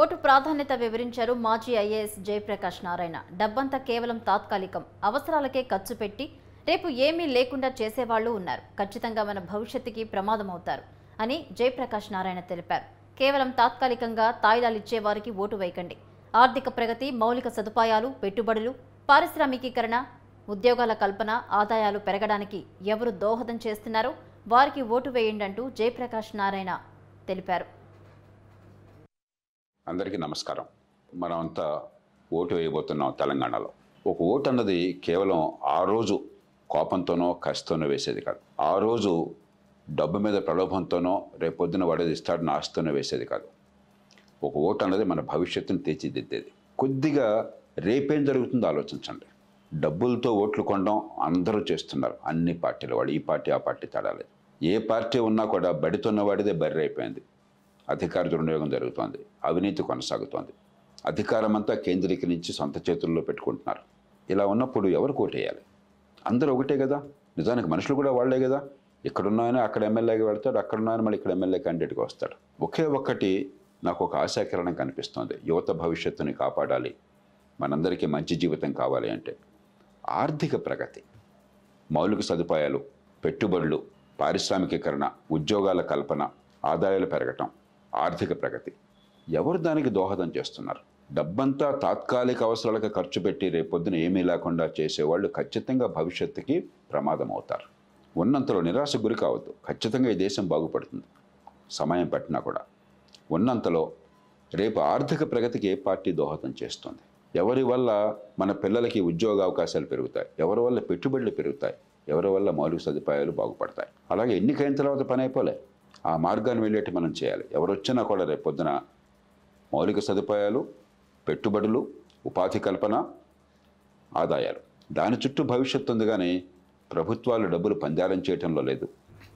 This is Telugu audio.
ఓటు ప్రాధాన్యత వివరించారు మాజీ ఐఏఎస్ జయప్రకాష్ నారాయణ డబ్బంతా కేవలం తాత్కాలికం అవసరాలకే ఖర్చు పెట్టి రేపు ఏమీ లేకుండా చేసేవాళ్లు ఉన్నారు ఖచ్చితంగా మన భవిష్యత్తుకి ప్రమాదమవుతారు అని జయప్రకాష్ నారాయణ తెలిపారు కేవలం తాత్కాలికంగా తాయిలాలు ఇచ్చేవారికి ఓటు వేయకండి ఆర్థిక ప్రగతి మౌలిక సదుపాయాలు పెట్టుబడులు పారిశ్రామికీకరణ ఉద్యోగాల కల్పన ఆదాయాలు పెరగడానికి ఎవరు దోహదం చేస్తున్నారో వారికి ఓటు వేయండి అంటూ జయప్రకాష్ నారాయణ తెలిపారు అందరికీ నమస్కారం మనం అంతా ఓటు వేయబోతున్నాం తెలంగాణలో ఒక ఓటు అన్నది కేవలం ఆ రోజు కోపంతోనో కష్టతోనో వేసేది కాదు ఆ రోజు డబ్బు మీద ప్రలోభంతోనో రేపొద్దున వాడేది ఇస్తాడు ఆశతోనో వేసేది కాదు ఒక ఓటు అన్నది మన భవిష్యత్తును తీర్చిదిద్దేది కొద్దిగా రేపేం జరుగుతుందో ఆలోచించండి డబ్బులతో ఓట్లు కొనడం అందరూ చేస్తున్నారు అన్ని పార్టీలు వాడు ఈ పార్టీ ఆ పార్టీ తేడా లేదు ఏ పార్టీ ఉన్నా కూడా బడితున్న వాడిదే బర్రె అయిపోయింది అధికార దుర్వినియోగం జరుగుతోంది అవినీతి కొనసాగుతోంది అధికారం అంతా కేంద్రీకరించి సొంత చేతుల్లో పెట్టుకుంటున్నారు ఇలా ఉన్నప్పుడు ఎవరు కోటేయాలి అందరూ ఒకటే కదా నిజానికి మనుషులు కూడా వాళ్ళే కదా ఇక్కడున్న అక్కడ ఎమ్మెల్యేకి వెళ్తాడు అక్కడ ఉన్నాయని మళ్ళీ ఇక్కడ ఎమ్మెల్యే క్యాండిడేట్గా వస్తాడు ఒకే ఒక్కటి నాకు ఒక ఆశాకిరణం కనిపిస్తోంది యువత భవిష్యత్తుని కాపాడాలి మనందరికీ మంచి జీవితం కావాలి అంటే ఆర్థిక ప్రగతి మౌలిక సదుపాయాలు పెట్టుబడులు పారిశ్రామికీకరణ ఉద్యోగాల కల్పన ఆదాయాలు పెరగటం ఆర్థిక ప్రగతి ఎవరు దానికి దోహదం చేస్తున్నారు డబ్బంతా తాత్కాలిక అవసరాలకు ఖర్చు పెట్టి రేపొద్దున ఏమీ లేకుండా చేసేవాళ్ళు ఖచ్చితంగా భవిష్యత్తుకి ప్రమాదం అవుతారు ఉన్నంతలో నిరాశ గురి కావద్దు ఖచ్చితంగా ఈ దేశం బాగుపడుతుంది సమయం పట్టినా కూడా ఉన్నంతలో రేపు ఆర్థిక ప్రగతికి ఏ పార్టీ దోహదం చేస్తుంది ఎవరి వల్ల మన పిల్లలకి ఉద్యోగ అవకాశాలు పెరుగుతాయి ఎవరి వల్ల పెట్టుబడులు పెరుగుతాయి ఎవరి వల్ల మౌలిక సదుపాయాలు బాగుపడతాయి అలాగే ఎన్నికైన తర్వాత పని అయిపోలే ఆ మార్గాన్ని వెళ్ళేటి మనం చేయాలి ఎవరొచ్చినా కూడా రేపొద్దున మౌలిక సదుపాయాలు పెట్టుబడులు ఉపాధి కల్పన ఆదాయాలు దాని చుట్టూ భవిష్యత్తు ఉంది కానీ ప్రభుత్వాలు డబ్బులు పందారం చేయటంలో లేదు